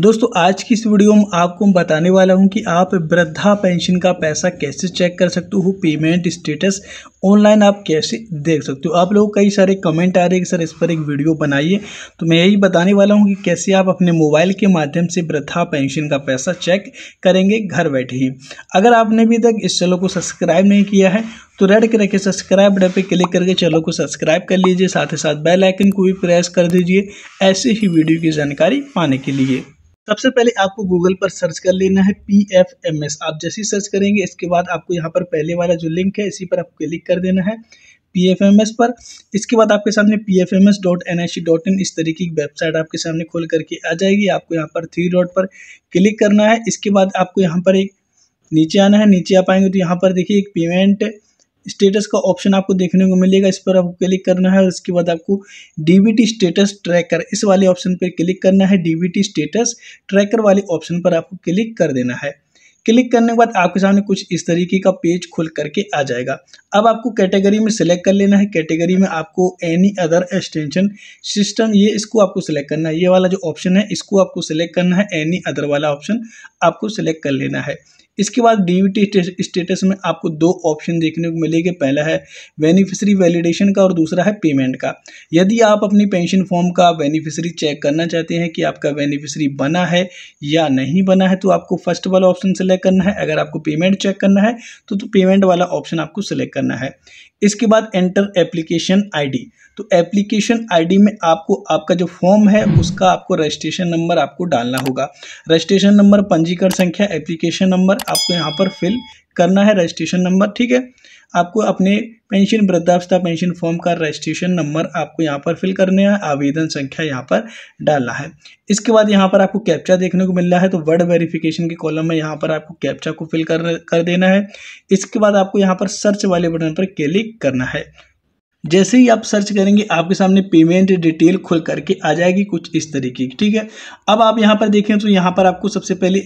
दोस्तों आज की इस वीडियो में आपको मैं बताने वाला हूं कि आप वृद्धा पेंशन का पैसा कैसे चेक कर सकते हो पेमेंट स्टेटस ऑनलाइन आप कैसे देख सकते हो आप लोग कई सारे कमेंट आ रहे हैं कि सर इस पर एक वीडियो बनाइए तो मैं यही बताने वाला हूं कि कैसे आप अपने मोबाइल के माध्यम से वृद्धा पेंशन का पैसा चेक करेंगे घर बैठे ही अगर आपने अभी तक इस चैनल को सब्सक्राइब नहीं किया है तो रेड कलर के सब्सक्राइब बटन पर क्लिक करके चैनल को सब्सक्राइब कर लीजिए साथ ही साथ बेल आइकन को भी प्रेस कर दीजिए ऐसे ही वीडियो की जानकारी पाने के लिए सबसे पहले आपको गूगल पर सर्च कर लेना है पी एफ एम एस आप जैसे ही सर्च करेंगे इसके बाद आपको यहाँ पर पहले वाला जो लिंक है इसी पर आप क्लिक कर देना है पी एफ एम एस पर इसके बाद आपके सामने P F M S dot N I C dot in इस तरीके की वेबसाइट आपके सामने खोल करके आ जाएगी आपको यहाँ पर थ्री डॉट पर क्लिक करना है इसके बाद आपको यहाँ पर एक नीचे आना है नीचे आ पाएंगे तो यहाँ पर देखिए एक पेमेंट स्टेटस का ऑप्शन आपको देखने को मिलेगा इस पर आपको क्लिक करना है और इसके बाद आपको डीबीटी स्टेटस ट्रैकर इस वाले ऑप्शन पर क्लिक करना है डीबीटी स्टेटस ट्रैकर वाले ऑप्शन पर आपको क्लिक कर देना है क्लिक करने के बाद आपके सामने कुछ इस तरीके का पेज खुल करके आ जाएगा अब आपको कैटेगरी में सिलेक्ट कर लेना है कैटेगरी में आपको एनी अदर एक्सटेंशन सिस्टम ये इसको आपको सिलेक्ट करना है ये वाला जो ऑप्शन है इसको आपको सिलेक्ट करना है एनी अदर वाला ऑप्शन आपको सिलेक्ट कर लेना है इसके बाद डीबीटी स्टेटस में आपको दो ऑप्शन देखने को मिलेगा पहला है बेनिफिशरी वैलिडेशन का और दूसरा है पेमेंट का यदि आप अपनी पेंशन फॉर्म का बेनिफिशरी चेक करना चाहते हैं कि आपका बेनिफिशरी बना है या नहीं बना है तो आपको फर्स्ट वाला ऑप्शन सेलेक्ट करना है अगर आपको पेमेंट चेक करना है तो, तो पेमेंट वाला ऑप्शन आपको सेलेक्ट करना है इसके बाद एंटर एप्लीकेशन आईडी तो एप्लीकेशन आईडी में आपको आपका जो फॉर्म है उसका आपको रजिस्ट्रेशन नंबर आपको डालना होगा रजिस्ट्रेशन नंबर पंजीकरण संख्या एप्लीकेशन नंबर आपको यहाँ पर फिल करना है रजिस्ट्रेशन नंबर ठीक है आपको अपने पेंशन वृद्धावस्था पेंशन फॉर्म का रजिस्ट्रेशन नंबर आपको यहाँ पर फिल करने है आवेदन संख्या यहाँ पर डालना है इसके बाद यहाँ पर आपको कैप्चा देखने को मिल रहा है तो वर्ड वेरिफिकेशन के कॉलम में यहाँ पर आपको कैप्चा को फिल कर कर देना है इसके बाद आपको यहाँ पर सर्च वाले बटन पर क्लिक करना है जैसे ही आप सर्च करेंगे आपके सामने पेमेंट डिटेल खुल करके आ जाएगी कुछ इस तरीके की ठीक है अब आप यहाँ पर देखें तो यहाँ पर आपको सबसे पहले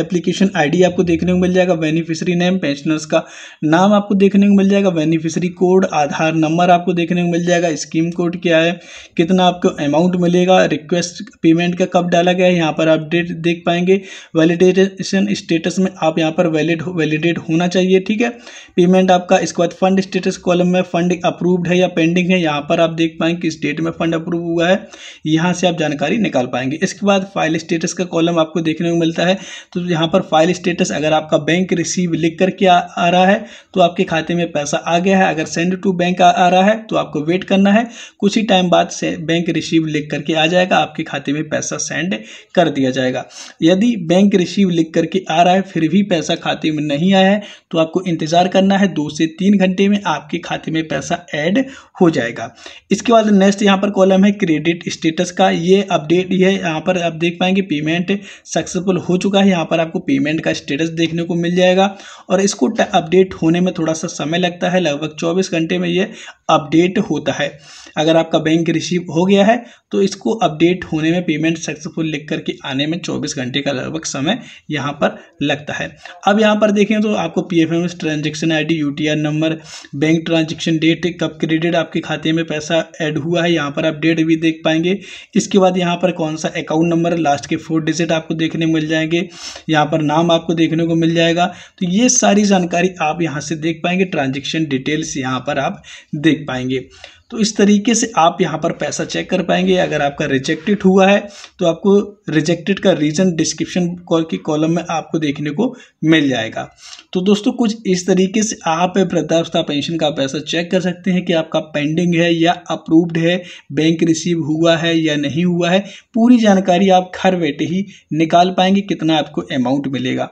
एप्लीकेशन आईडी आपको देखने को मिल जाएगा बेनिफिशरी नेम पेंशनर्स का नाम आपको देखने को मिल जाएगा बेनिफिशरी कोड आधार नंबर आपको देखने को मिल जाएगा स्कीम कोड क्या है कितना आपको अमाउंट मिलेगा रिक्वेस्ट पेमेंट का कब डाला गया है यहाँ पर आप डेट देख पाएंगे वैलिडेशन स्टेटस में आप यहाँ पर वैलिड वैलिडेट होना चाहिए ठीक है पेमेंट आपका इसके बाद फंड स्टेटस कॉलम में फंड अप्रूव्ड है या पेंडिंग है यहाँ पर आप देख पाएंगे कि स्टेट में फंड अप्रूव हुआ है यहाँ से आप जानकारी निकाल पाएंगे इसके बाद फाइल स्टेटस का कॉलम आपको देखने को मिलता है तो यहाँ पर फाइल स्टेटस अगर आपका बैंक रिसीव लिख करके आ, आ रहा है तो आपके खाते में पैसा आ गया है अगर सेंड टू बैंक आ, आ रहा है तो आपको वेट करना है कुछ ही टाइम बाद बैंक रिसीव लिख करके आ जाएगा आपके खाते में पैसा सेंड कर दिया जाएगा यदि बैंक रिसीव लिख करके आ रहा है फिर भी पैसा खाते में नहीं आया है तो आपको इंतज़ार करना है दो से तीन घंटे में आपके खाते में पैसा ऐड हो जाएगा इसके बाद नेक्स्ट यहाँ पर कॉलम है क्रेडिट स्टेटस का ये अपडेट ये यहाँ पर आप देख पाएंगे पेमेंट सक्सेसफुल हो चुका है यहाँ पर आपको पेमेंट का स्टेटस देखने को मिल जाएगा और इसको अपडेट होने में थोड़ा सा समय लगता है लगभग चौबीस घंटे में ये अपडेट होता है अगर आपका बैंक रिसीव हो गया है तो इसको अपडेट होने में पेमेंट सक्सेसफुल लिख करके आने में 24 घंटे का लगभग समय यहाँ पर लगता है अब यहाँ पर देखें तो आपको P F M transaction I D number bank transaction date कब क्रेडिट अपडेटेड आपके खाते में पैसा ऐड हुआ है यहाँ पर आप डेट भी देख पाएंगे इसके बाद यहाँ पर कौन सा अकाउंट नंबर लास्ट के फोर डिजिट आपको देखने मिल जाएंगे यहाँ पर नाम आपको देखने को मिल जाएगा तो ये सारी जानकारी आप यहाँ से देख पाएंगे ट्रांजेक्शन डिटेल्स यहाँ पर आप देख पाएंगे तो इस तरीके से आप यहाँ पर पैसा चेक कर पाएंगे अगर आपका रिजेक्टेड हुआ है तो आपको रिजेक्टेड का रीज़न डिस्क्रिप्शन के कॉलम में आपको देखने को मिल जाएगा तो दोस्तों कुछ इस तरीके से आप वृद्धावस्था पेंशन का पैसा चेक कर सकते हैं कि आपका पेंडिंग है या अप्रूव्ड है बैंक रिसीव हुआ है या नहीं हुआ है पूरी जानकारी आप घर बैठे ही निकाल पाएंगे कितना आपको अमाउंट मिलेगा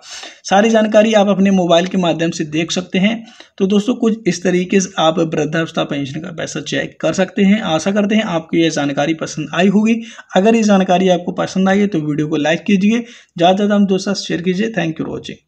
सारी जानकारी आप अपने मोबाइल के माध्यम से देख सकते हैं तो दोस्तों कुछ इस तरीके से आप वृद्धावस्था पेंशन का पैसा चेक चेक कर सकते हैं आशा करते हैं आपको यह जानकारी पसंद आई होगी अगर ये जानकारी आपको पसंद आई है तो वीडियो को लाइक कीजिए ज़्यादा से ज़्यादा हम दोस्तों शेयर कीजिए थैंक यू फॉर वॉचिंग